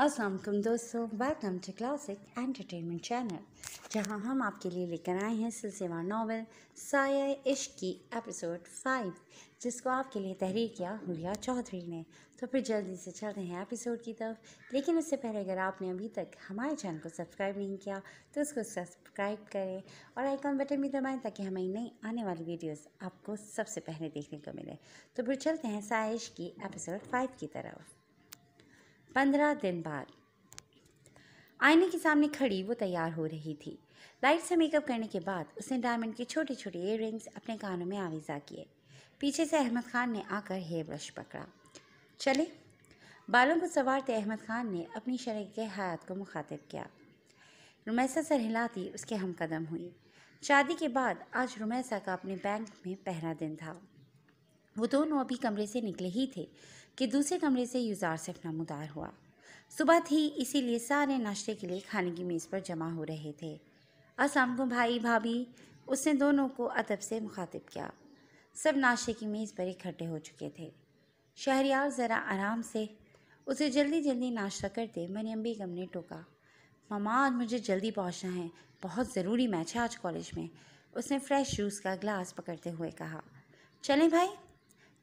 असलम दोस्तों welcome to classic entertainment channel जहां हम आपके लिए लेकर आए हैं सिलसिलेवार नावल साया इश्क की एपिसोड फाइव जिसको आपके लिए तहरीर किया हुलिया चौधरी ने तो फिर जल्दी से चलते हैं एपिसोड की तरफ लेकिन उससे पहले अगर आपने अभी तक हमारे चैनल को सब्सक्राइब नहीं किया तो उसको सब्सक्राइब करें और आइकॉन बटन भी दबाएँ ताकि हमारी नई आने वाली वीडियोस आपको सबसे पहले देखने को मिले तो फिर चलते हैं साया इश्क की एपिसोड फाइव की तरफ पंद्रह दिन बाद आईने के सामने खड़ी वो तैयार हो रही थी लाइट से मेकअप करने के बाद उसने डायमंड के छोटे छोटे रिंग्स अपने कानों में आवेजा किए पीछे से अहमद खान ने आकर हेयर ब्रश पकड़ा चले बालों को सवारते अहमद खान ने अपनी शरीर के हयात को मुखातिब किया रुमैसा सर हिलाती उसके हम कदम हुई शादी के बाद आज रुमैसा का अपने बैंक में पहला दिन था वो दोनों अभी कमरे से निकले ही थे कि दूसरे कमरे से यूजारसेफ नामुदार हुआ सुबह थी इसीलिए सारे नाश्ते के लिए खाने की मेज़ पर जमा हो रहे थे असलम को भाई भाभी उसने दोनों को अदब से मुखातिब किया सब नाश्ते की मेज़ पर इकट्ठे हो चुके थे शहरियार ज़रा आराम से उसे जल्दी जल्दी नाश्ता करते मरियम बेगम ने टोका मामा आज मुझे जल्दी पहुंचना है बहुत ज़रूरी मैच है आज कॉलेज में उसने फ्रेश जूस का ग्लास पकड़ते हुए कहा चलें भाई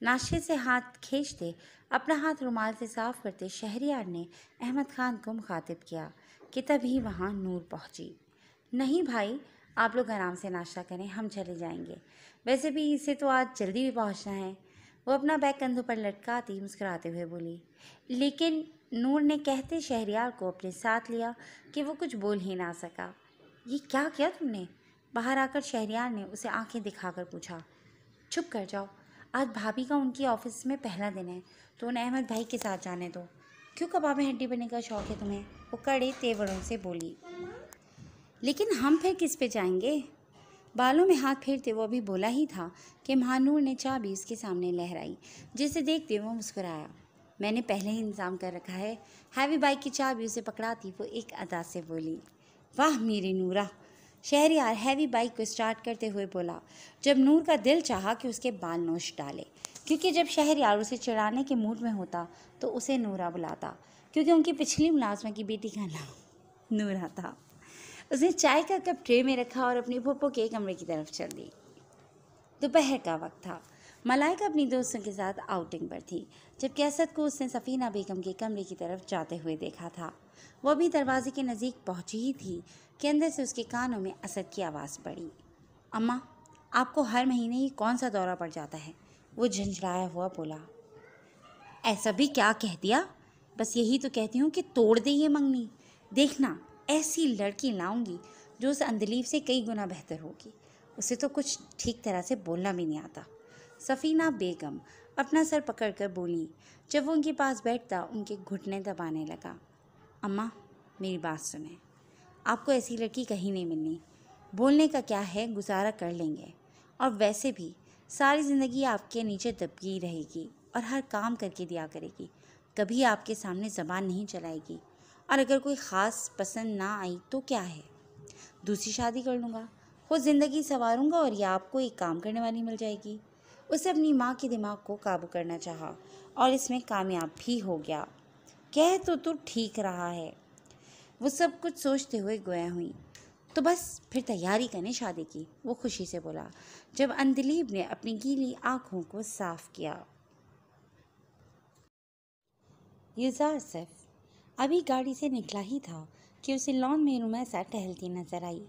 नाश्ते से हाथ खींचते अपना हाथ रुमाल से साफ करते शहरियार ने अहमद खान को मुखातिब किया कि तभी वहाँ नूर पहुँची नहीं भाई आप लोग आराम से नाश्ता करें हम चले जाएंगे वैसे भी इसे तो आज जल्दी भी पहुँचना है वो अपना बैग कंधों पर लटकाती मुस्कुराते हुए बोली लेकिन नूर ने कहते शहरियार को अपने साथ लिया कि वो कुछ बोल ही ना सका ये क्या किया तुमने बाहर आकर शहरियार ने उसे आंखें दिखाकर पूछा चुप कर जाओ आज भाभी का उनकी ऑफिस में पहला दिन है तो उन्हें अहमद भाई के साथ जाने दो क्यों कबाब में हड्डी बनने का शौक़ है तुम्हें वो कड़े तेवरों से बोली लेकिन हम फिर किस पे जाएंगे बालों में हाथ फेरते वो अभी बोला ही था कि महानूर ने चाबी उसके सामने लहराई जिसे देखते वो मुस्कुराया मैंने पहले ही इंतज़ाम कर रखा है हैवी बाइक की चाबी उसे पकड़ाती वो एक अदा से बोली वाह मेरी नूरा शहर यार हैवी बाइक को स्टार्ट करते हुए बोला जब नूर का दिल चाहा कि उसके बाल नोश डाले क्योंकि जब शहर यार उसे चिढ़ाने के मूड में होता तो उसे नूरा बुलाता क्योंकि उनकी पिछली मुलाजमा की बेटी का नाम नूरा था उसने चाय का कप ट्रे में रखा और अपनी पोपो के कमरे की तरफ चल दी दोपहर का वक्त था मलाइका अपनी दोस्तों के साथ आउटिंग पर थी जबकि असद को उसने सफ़ीना बेगम के कमरे की तरफ जाते हुए देखा था वह भी दरवाजे के नज़दीक पहुंची ही थी कि अंदर से उसके कानों में असद की आवाज़ पड़ी अम्मा आपको हर महीने ही कौन सा दौरा पड़ जाता है वो झंझलाया हुआ बोला ऐसा भी क्या कह दिया बस यही तो कहती हूँ कि तोड़ दे ये मंगनी देखना ऐसी लड़की लाऊंगी जो उस अंदलीब से कई गुना बेहतर होगी उसे तो कुछ ठीक तरह से बोलना भी नहीं आता सफ़ीना बेगम अपना सर पकड़कर बोली जब वो उनके पास बैठता उनके घुटने दबाने लगा अम्मा मेरी बात सुने आपको ऐसी लड़की कहीं नहीं मिलनी बोलने का क्या है गुजारा कर लेंगे और वैसे भी सारी ज़िंदगी आपके नीचे दबकी रहेगी और हर काम करके दिया करेगी कभी आपके सामने ज़बान नहीं चलाएगी और अगर कोई ख़ास पसंद ना आई तो क्या है दूसरी शादी कर लूँगा खुद ज़िंदगी संवारूँगा और यह आपको एक काम करने वाली मिल जाएगी उसे अपनी माँ के दिमाग को काबू करना चाहा और इसमें कामयाब भी हो गया कह तो तू ठीक रहा है वो सब कुछ सोचते हुए गोया हुई तो बस फिर तैयारी करें शादी की वो खुशी से बोला जब अंदलीब ने अपनी गीली आँखों को साफ किया युजार सिर्फ अभी गाड़ी से निकला ही था कि उसे लॉन में रुमैसा टहलती नजर आई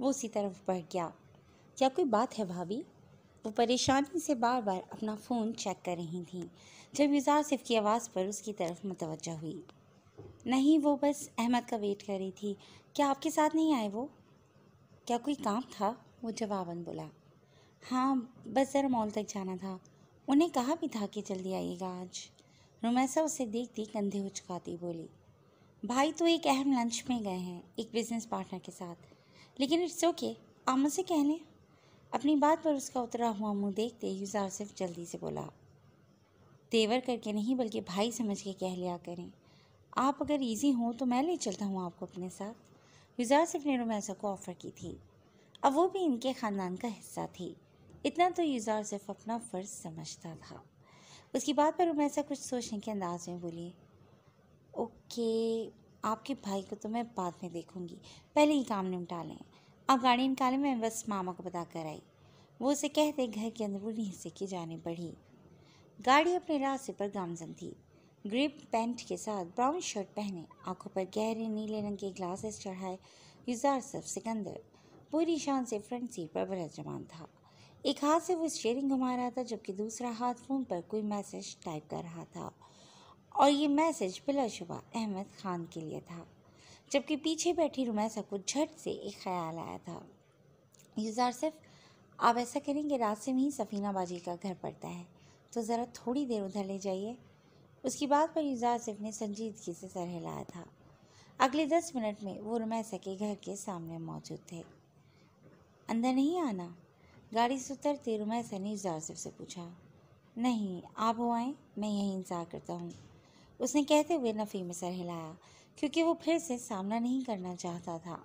वो उसी तरफ बढ़ गया क्या कोई बात है भाभी वो परेशानी से बार बार अपना फ़ोन चेक कर रही थी जब सिफ़ की आवाज़ पर उसकी तरफ मुतवजह हुई नहीं वो बस अहमद का वेट कर रही थी क्या आपके साथ नहीं आए वो क्या कोई काम था वो जवाबन बोला हाँ बस ज़रा मॉल तक जाना था उन्हें कहा भी था कि जल्दी आइएगा आज रुमैसा उसे देखती कंधे उचकाती बोली भाई तो एक अहम लंच में गए हैं एक बिज़नेस पार्टनर के साथ लेकिन इट्स ओके आप मुझसे कह लें अपनी बात पर उसका उतरा हुआ मुंह देखते सिर्फ जल्दी से बोला तेवर करके नहीं बल्कि भाई समझ के कह लिया करें आप अगर इजी हों तो मैं ले चलता हूँ आपको अपने साथ गुजार सिर्फ ने रोमैसा को ऑफ़र की थी अब वो भी इनके ख़ानदान का हिस्सा थी इतना तो युजार सिर्फ अपना फ़र्ज समझता था उसकी बात पर रोमैसा कुछ सोचने के अंदाज में बोली ओके आपके भाई को तो मैं बाद में देखूँगी पहले ही काम निपटा लें आप गाड़ी निकालें मैं बस मामा को बता कर आई वो उसे कहते घर के अंदरूनी हिस्से की जाने बढ़ी गाड़ी अपने रास्ते पर गामजन थी ग्रिप पैंट के साथ ब्राउन शर्ट पहने आंखों पर गहरे नीले रंग के ग्लासेस चढ़ाए यूजार सिर्फ सिकंदर पूरी शान से फ्रंट सीट पर जमान था एक हाथ से वो स्टेयरिंग घुमा रहा था जबकि दूसरा हाथ फ़ोन पर कोई मैसेज टाइप कर रहा था और ये मैसेज बिलाशुबा अहमद खान के लिए था जबकि पीछे बैठी रुमैसा को झट से एक ख्याल आया था युजार सिर्फ आप ऐसा करेंगे रास्ते में ही सफीना बाजी का घर पड़ता है तो ज़रा थोड़ी देर उधर ले जाइए उसकी बात पर युजार सिर्फ ने संजीदगी से सर हिलाया था अगले दस मिनट में वो रुमैसा के घर के सामने मौजूद थे अंदर नहीं आना गाड़ी से उतरते रुमैसा ने युजारसिफ से पूछा नहीं आप हो आएँ मैं यहीं इंतज़ार करता हूँ उसने कहते हुए नफ़ी में सर हिलाया क्योंकि वो फिर से सामना नहीं करना चाहता था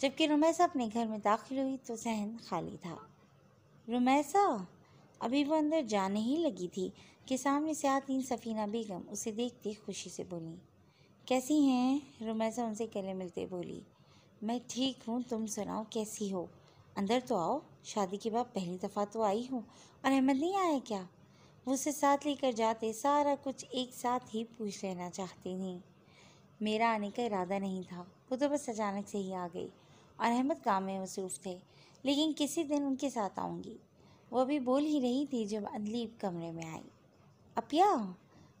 जबकि रुमैसा अपने घर में दाखिल हुई तो जहन खाली था रुमैसा अभी वो अंदर जाने ही लगी थी कि सामने से आती सफ़ीना बेगम उसे देखते खुशी से बोली कैसी हैं रुमैसा उनसे गले मिलते बोली मैं ठीक हूँ तुम सुनाओ कैसी हो अंदर तो आओ शादी के बाद पहली दफ़ा तो आई हूँ और अहमद नहीं आया क्या वो उसे साथ लेकर जाते सारा कुछ एक साथ ही पूछ लेना चाहती थी मेरा आने का इरादा नहीं था वो तो बस अचानक से ही आ गई और अहमद काम में मसूफ़ थे लेकिन किसी दिन उनके साथ आऊँगी वो अभी बोल ही रही थी जब अनलीप कमरे में आई अपिया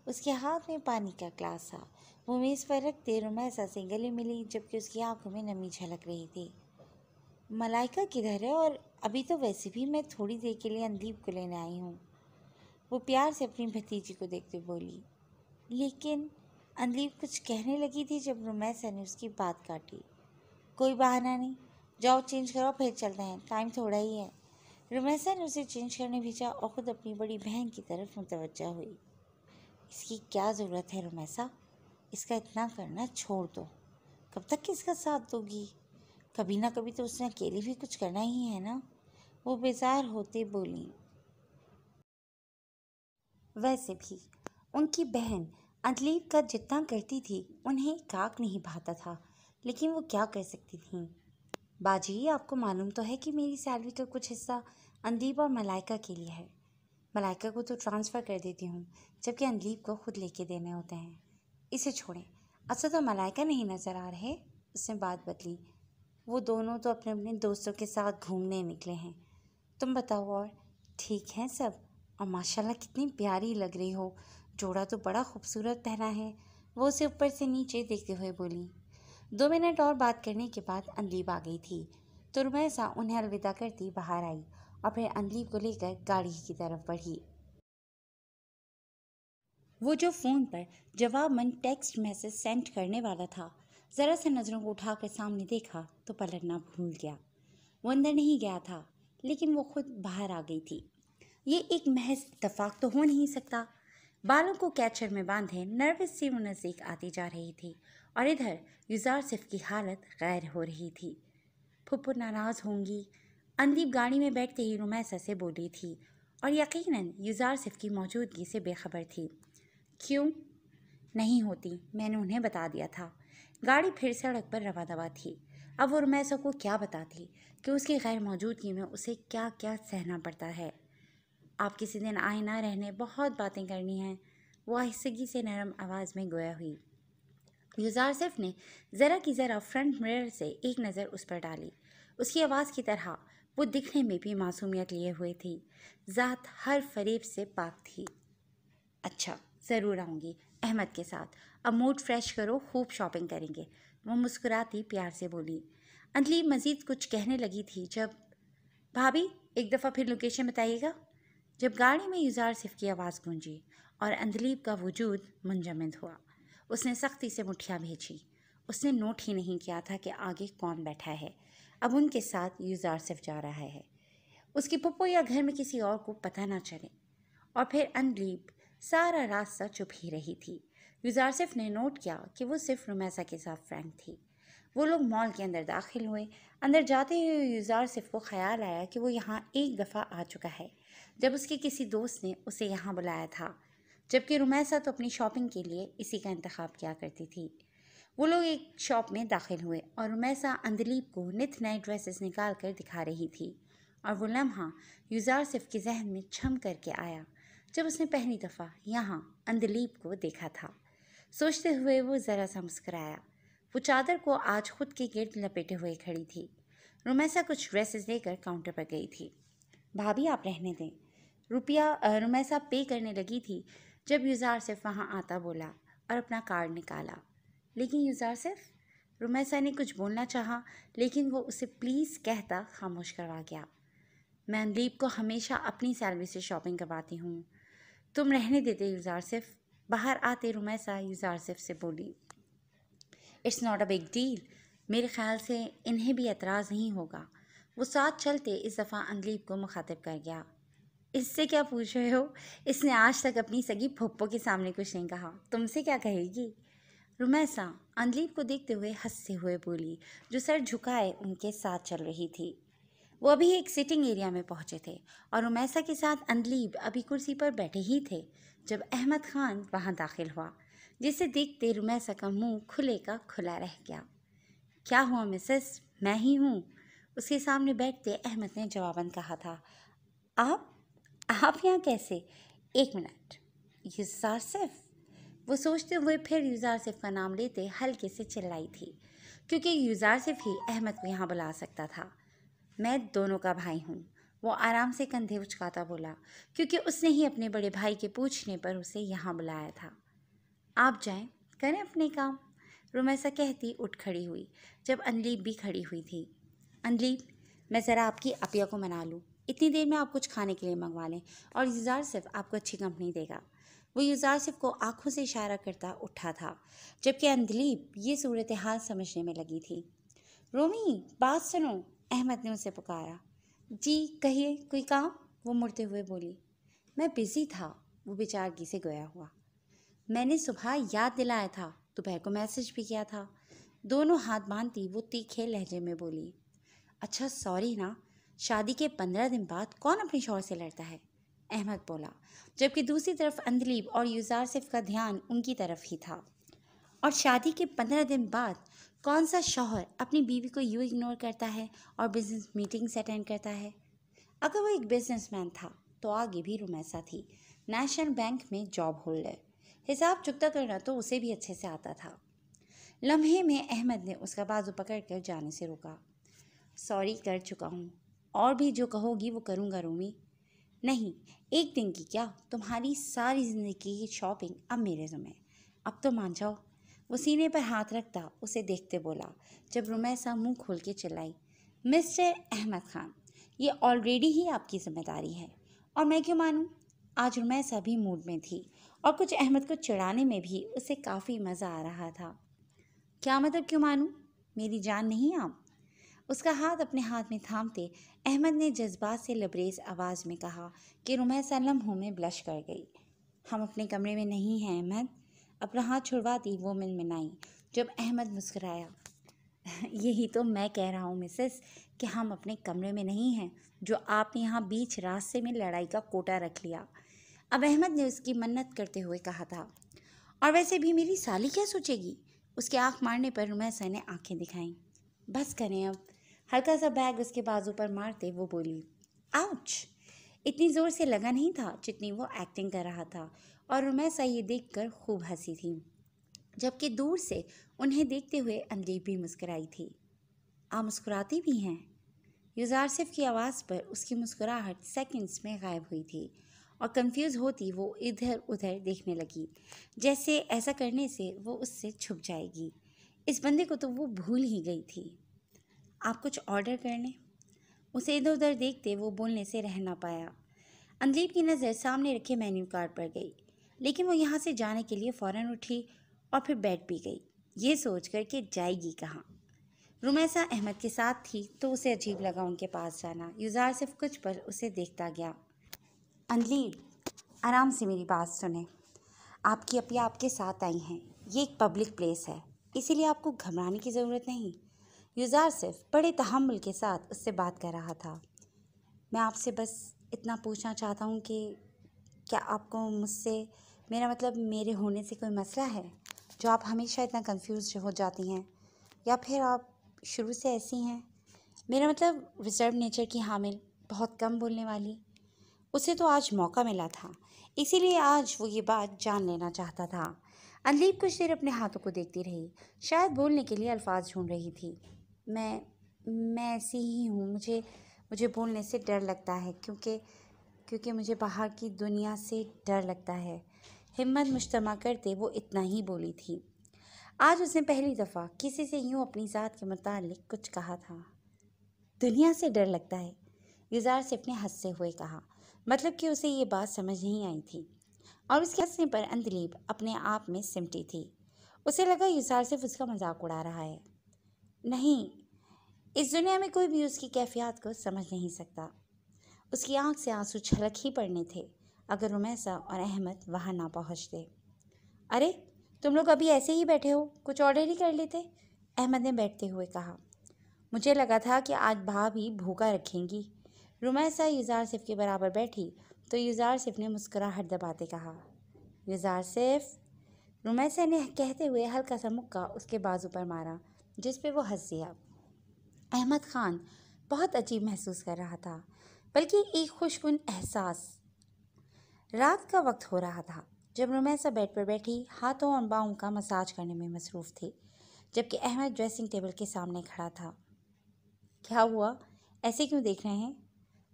उसके हाथ में पानी का ग्लास था वो मेज़ पर रखते रुमैसा से गले मिली जबकि उसकी आंखों में नमी झलक रही थी मलाइका किधर है और अभी तो वैसे भी मैं थोड़ी देर के लिए अनदीप को लेने आई हूँ वो प्यार से अपनी भतीजी को देखते बोली लेकिन अनदीप कुछ कहने लगी थी जब रुमैसा ने उसकी बात काटी कोई बहाना नहीं जाओ चेंज करो फिर चलते हैं टाइम थोड़ा ही है रुमैसा ने उसे चेंज करने भेजा और ख़ुद अपनी बड़ी बहन की तरफ मुतवजा हुई इसकी क्या ज़रूरत है रुमैसा इसका इतना करना छोड़ दो कब तक किसका साथ दोगी कभी ना कभी तो उसने अकेले भी कुछ करना ही है ना वो बेजार होते बोली वैसे भी उनकी बहन अंतलीब का जितना करती थी उन्हें काक नहीं भाता था लेकिन वो क्या कर सकती थी बाजी आपको मालूम तो है कि मेरी सैलरी का कुछ हिस्सा अनदीप और मलाइका के लिए है मलाइका को तो ट्रांसफ़र कर देती हूँ जबकि अनदीप को खुद लेके देने होते हैं इसे छोड़ें असल अच्छा तो मलाइका नहीं नज़र आ रहे उसने बात बदली वो दोनों तो अपने अपने दोस्तों के साथ घूमने निकले हैं तुम बताओ और ठीक हैं सब और माशाल्लाह कितनी प्यारी लग रही हो जोड़ा तो बड़ा खूबसूरत पहना है वो उसे ऊपर से नीचे देखते हुए बोली दो मिनट और बात करने के बाद अनदीप आ गई थी तो रुमैसा उन्हें अलविदा करती बाहर आई अपने अनलीब को लेकर गाड़ी की तरफ बढ़ी वो जो फ़ोन पर जवाब मन टेक्स्ट मैसेज सेंड करने वाला था ज़रा से नज़रों को उठाकर सामने देखा तो पलटना भूल गया वो अंदर नहीं गया था लेकिन वो खुद बाहर आ गई थी ये एक महज इतफाक तो हो नहीं सकता बालों को कैचर में बांधे नर्वस से वो नज़दीक आती जा रही थी और इधर युजार सिफ की हालत गैर हो रही थी फुप्पो नाराज़ होंगी अनदीप गाड़ी में बैठते ही रुमैसा से बोली थी और यकीनन युजार सिफ की मौजूदगी से बेखबर थी क्यों नहीं होती मैंने उन्हें बता दिया था गाड़ी फिर सड़क पर रवा दवा थी अब वो रुमैसा को क्या बताती कि उसकी गैर मौजूदगी में उसे क्या क्या सहना पड़ता है आप किसी दिन आए ना रहने बहुत बातें करनी हैं वो आहिस्गी से नरम आवाज़ में गोया हुई युजार सिफ ने ज़रा की ज़रा फ्रंट मिरर से एक नज़र उस पर डाली उसकी आवाज़ की तरह वो दिखने में भी मासूमियत लिए हुए थी ज़ात हर फरीब से पाक थी अच्छा ज़रूर आऊँगी अहमद के साथ अब मूड फ्रेश करो खूब शॉपिंग करेंगे वो मुस्कुराती प्यार से बोली अंजलि मज़ीद कुछ कहने लगी थी जब भाभी एक दफ़ा फिर लोकेशन बताइएगा जब गाड़ी में युजार सिफ की आवाज़ गूंजी और अंदलीब का वजूद मुंजमद हुआ उसने सख्ती से मुठियाँ भेजी उसने नोट ही नहीं किया था कि आगे कौन बैठा है अब उनके साथ सिर्फ जा रहा है उसकी पप्पो या घर में किसी और को पता ना चले और फिर अनलीप सारा रास्ता चुप ही रही थी यूजारसिफ़ ने नोट किया कि वो सिर्फ रुमैसा के साथ फ्रैंक थी वो लोग मॉल के अंदर दाखिल हुए अंदर जाते हुए यूजारसिफ़ को ख्याल आया कि वो यहाँ एक दफ़ा आ चुका है जब उसके किसी दोस्त ने उसे यहाँ बुलाया था जबकि रुमैसा तो अपनी शॉपिंग के लिए इसी का इंतखब किया करती थी वो लोग एक शॉप में दाखिल हुए और उमैसा अंदलीप को नित नए ड्रेसेस निकाल कर दिखा रही थी और वो लम्हा युजार सिफ के जहन में छम करके आया जब उसने पहली दफ़ा यहाँ अंदलीप को देखा था सोचते हुए वो ज़रा सा मुस्कराया वो चादर को आज खुद के गिर्द लपेटे हुए खड़ी थी रुमैसा कुछ ड्रेसेस लेकर काउंटर पर गई थी भाभी आप रहने दें रुपया रुमैसा पे करने लगी थी जब युजार सिर्फ वहाँ आता बोला और अपना कार्ड निकाला लेकिन सिर्फ़ रुमैसा ने कुछ बोलना चाहा लेकिन वो उसे प्लीज़ कहता खामोश करवा गया मैं अनदीप को हमेशा अपनी सैलरी से शॉपिंग करवाती हूँ तुम रहने देते सिर्फ बाहर आते रुमैसा सिर्फ से बोली it's not a big deal मेरे ख्याल से इन्हें भी एतराज़ नहीं होगा वो साथ चलते इस दफ़ा अनदीप को मुखातिब कर गया इससे क्या पूछ रहे हो इसने आज तक अपनी सगी फुप्पो के सामने कुछ नहीं कहा तुमसे क्या कहेगी रुमैसा अंदलीब को देखते हुए हंसते हुए बोली जो सर झुकाए उनके साथ चल रही थी वो अभी एक सिटिंग एरिया में पहुंचे थे और रुमैसा के साथ अंदलीब अभी कुर्सी पर बैठे ही थे जब अहमद खान वहाँ दाखिल हुआ जिसे देखते रुमैसा का मुंह खुले का खुला रह गया क्या हुआ मिसेस मैं ही हूँ उसके सामने बैठते अहमद ने जवाबन कहा था आप आप यहाँ कैसे एक मिनट ये सार सिर्फ वो सोचते हुए फिर यूजार सिफ का नाम लेते हल्के से चिल्लाई थी क्योंकि यूजार सिर्फ ही अहमद को यहाँ बुला सकता था मैं दोनों का भाई हूँ वो आराम से कंधे उचकाता बोला क्योंकि उसने ही अपने बड़े भाई के पूछने पर उसे यहाँ बुलाया था आप जाएं करें अपने काम रुमैसा कहती उठ खड़ी हुई जब अनलीप भी खड़ी हुई थी अनलीप मैं ज़रा आपकी अपिया को मना लूँ इतनी देर में आप कुछ खाने के लिए मंगवा लें और यूज़ार सिर्फ आपको अच्छी कंपनी देगा वो युजार सिर्फ को आंखों से इशारा करता उठा था जबकि अंदलीप ये सूरत हाल समझने में लगी थी रोमी बात सुनो अहमद ने उसे पुकारा जी कहिए कोई काम वो मुड़ते हुए बोली मैं बिज़ी था वो बेचारगी से गया हुआ मैंने सुबह याद दिलाया था दोपहर को मैसेज भी किया था दोनों हाथ बांधती वो तीखे लहजे में बोली अच्छा सॉरी ना शादी के पंद्रह दिन बाद कौन अपने शोर से लड़ता है अहमद बोला जबकि दूसरी तरफ अंदलीब और यूजारसिफ का ध्यान उनकी तरफ ही था और शादी के पंद्रह दिन बाद कौन सा शौहर अपनी बीवी को यूँ इग्नोर करता है और बिजनेस मीटिंग्स अटेंड करता है अगर वो एक बिजनेसमैन था तो आगे भी रुमैसा थी नेशनल बैंक में जॉब होल्डर हिसाब चुकता करना तो उसे भी अच्छे से आता था लम्हे में अहमद ने उसका बाजू पकड़ कर जाने से रोका सॉरी कर चुका हूँ और भी जो कहोगी वो करूँगा रोमी नहीं एक दिन की क्या तुम्हारी सारी ज़िंदगी की शॉपिंग अब मेरे जुम्मे अब तो मान जाओ वो सीने पर हाथ रखता उसे देखते बोला जब रुमैसा मुंह खोल के चिल्लाई मिस्टर अहमद खान ये ऑलरेडी ही आपकी जिम्मेदारी है और मैं क्यों मानूँ आज रुमैसा भी मूड में थी और कुछ अहमद को चिढ़ाने में भी उसे काफ़ी मज़ा आ रहा था क्या मतलब क्यों मानूँ मेरी जान नहीं आप उसका हाथ अपने हाथ में थामते अहमद ने जज्बात से लबरेज आवाज़ में कहा कि रुमा सलम हूँ में ब्लश कर गई हम अपने कमरे में नहीं हैं अहमद अपना हाथ छुड़वा दी वो मिनमिनाई जब अहमद मुस्कराया यही तो मैं कह रहा हूँ मिसेस कि हम अपने कमरे में नहीं हैं जो आपने यहाँ बीच रास्ते में लड़ाई का कोटा रख लिया अब अहमद ने उसकी मन्नत करते हुए कहा था और वैसे भी मेरी साली क्या सोचेगी उसके आँख मारने पर रुमैसा ने आँखें दिखाई बस करें अब हल्का सा बैग उसके बाजू पर मारते वो बोली आउच इतनी ज़ोर से लगा नहीं था जितनी वो एक्टिंग कर रहा था और रुमैसा ये कर खूब हंसी थी जबकि दूर से उन्हें देखते हुए अंदीप भी मुस्कराई थी आ मुस्कुराती भी हैं सिफ़ की आवाज़ पर उसकी मुस्कुराहट सेकंड्स में गायब हुई थी और कंफ्यूज होती वो इधर उधर देखने लगी जैसे ऐसा करने से वो उससे छुप जाएगी इस बंदे को तो वो भूल ही गई थी आप कुछ ऑर्डर कर लें उसे इधर उधर देखते वो बोलने से रह ना पाया अनदीप की नज़र सामने रखे मेन्यू कार्ड पर गई लेकिन वो यहाँ से जाने के लिए फ़ौरन उठी और फिर बैठ भी गई ये सोच कर कि जाएगी कहाँ रुमैसा अहमद के साथ थी तो उसे अजीब लगा उनके पास जाना युजार सिर्फ कुछ पर उसे देखता गया अंदीप आराम से मेरी बात सुने आपकी अपिया आपके साथ आई हैं ये एक पब्लिक प्लेस है इसीलिए आपको घबराने की ज़रूरत नहीं सिर्फ बड़े तहमुल के साथ उससे बात कर रहा था मैं आपसे बस इतना पूछना चाहता हूँ कि क्या आपको मुझसे मेरा मतलब मेरे होने से कोई मसला है जो आप हमेशा इतना कंफ्यूज हो जाती हैं या फिर आप शुरू से ऐसी हैं मेरा मतलब रिजर्व नेचर की हामिल बहुत कम बोलने वाली उसे तो आज मौका मिला था इसीलिए आज वो ये बात जान लेना चाहता था अनलीप कुछ देर अपने हाथों को देखती रही शायद बोलने के लिए अल्फाज ढूंढ रही थी मैं मैं ऐसी ही हूँ मुझे मुझे बोलने से डर लगता है क्योंकि क्योंकि मुझे बाहर की दुनिया से डर लगता है हिम्मत मुश्तमा करते वो इतना ही बोली थी आज उसने पहली दफ़ा किसी से यूँ अपनी ज़ात के मुतालिक कुछ कहा था दुनिया से डर लगता है गुजार सिर्फ ने हंसते हुए कहा मतलब कि उसे ये बात समझ नहीं आई थी और उसके हंसने पर अंदलीब अपने आप में सिमटी थी उसे लगा युजार सिर्फ उसका मजाक उड़ा रहा है नहीं इस दुनिया में कोई भी उसकी कैफियत को समझ नहीं सकता उसकी आंख से आंसू छलक ही पड़ने थे अगर रुमैसा और अहमद वहाँ ना पहुँचते अरे तुम लोग अभी ऐसे ही बैठे हो कुछ ऑर्डर ही कर लेते अहमद ने बैठते हुए कहा मुझे लगा था कि आज भाभी भूखा रखेंगी रुमैसा युजार सिफ के बराबर बैठी तो युजार सिफ ने मुस्कुराहट दबाते कहा युजार सिफ रुमैसा ने कहते हुए हल्का सा मुक्का उसके बाजू पर मारा जिस पे वो हंस दिया अहमद ख़ान बहुत अजीब महसूस कर रहा था बल्कि एक खुशगुन एहसास रात का वक्त हो रहा था जब रुमैसा बेड पर बैठी हाथों और बाहों का मसाज करने में मसरूफ़ थी जबकि अहमद ड्रेसिंग टेबल के सामने खड़ा था क्या हुआ ऐसे क्यों देख रहे हैं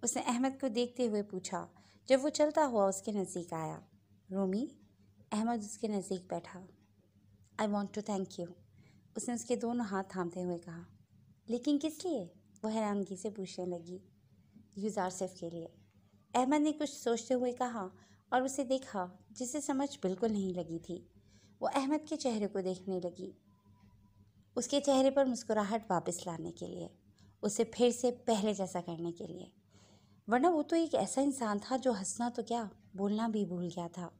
उसने अहमद को देखते हुए पूछा जब वो चलता हुआ उसके नज़दीक आया रोमी अहमद उसके नज़दीक बैठा I want to thank you उसने उसके दोनों हाथ थामते हुए कहा लेकिन किस लिए वह हैरानगी से पूछने लगी यूजारसेफ के लिए अहमद ने कुछ सोचते हुए कहा और उसे देखा जिसे समझ बिल्कुल नहीं लगी थी वो अहमद के चेहरे को देखने लगी उसके चेहरे पर मुस्कुराहट वापस लाने के लिए उसे फिर से पहले जैसा करने के लिए वरना वो तो एक ऐसा इंसान था जो हंसना तो क्या बोलना भी भूल गया था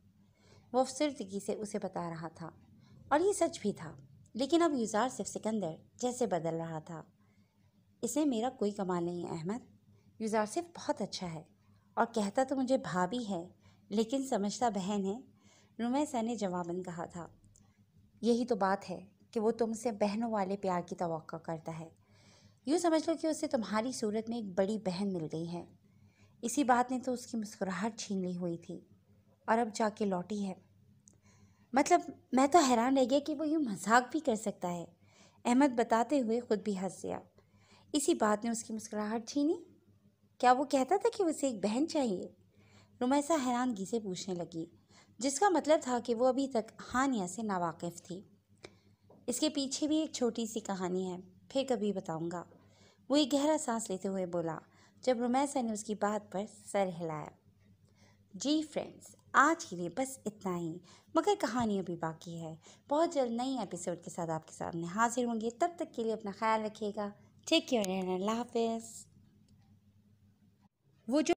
वो अफसरदगी से उसे बता रहा था और ये सच भी था लेकिन अब युजार सिर्फ सिकंदर जैसे बदल रहा था इसे मेरा कोई कमाल नहीं अहमद युजार सिर्फ बहुत अच्छा है और कहता तो मुझे भाभी है लेकिन समझता बहन है रुमैसा ने जवाबन कहा था यही तो बात है कि वो तुमसे बहनों वाले प्यार की तो करता है यूँ समझ लो कि उसे तुम्हारी सूरत में एक बड़ी बहन मिल गई है इसी बात ने तो उसकी मुस्कुराहट छीन ली हुई थी और अब जाके लौटी है मतलब मैं तो हैरान रह गया कि वो यूँ मजाक भी कर सकता है अहमद बताते हुए ख़ुद भी हंस गया इसी बात ने उसकी मुस्कुराहट छीनी क्या वो कहता था कि उसे एक बहन चाहिए रुमैसा हैरानगी से पूछने लगी जिसका मतलब था कि वो अभी तक हानिया से नावाकिफ़ थी इसके पीछे भी एक छोटी सी कहानी है फिर कभी बताऊंगा। वो एक गहरा सांस लेते हुए बोला जब रुमैसा ने उसकी बात पर सर हिलाया जी फ्रेंड्स आज के लिए बस इतना ही मगर कहानी अभी बाकी है बहुत जल्द नई एपिसोड के साथ आपके सामने हाजिर होंगे तब तक के लिए अपना ख्याल रखिएगा ठीक है अल्लाह हाफिज़ वो जो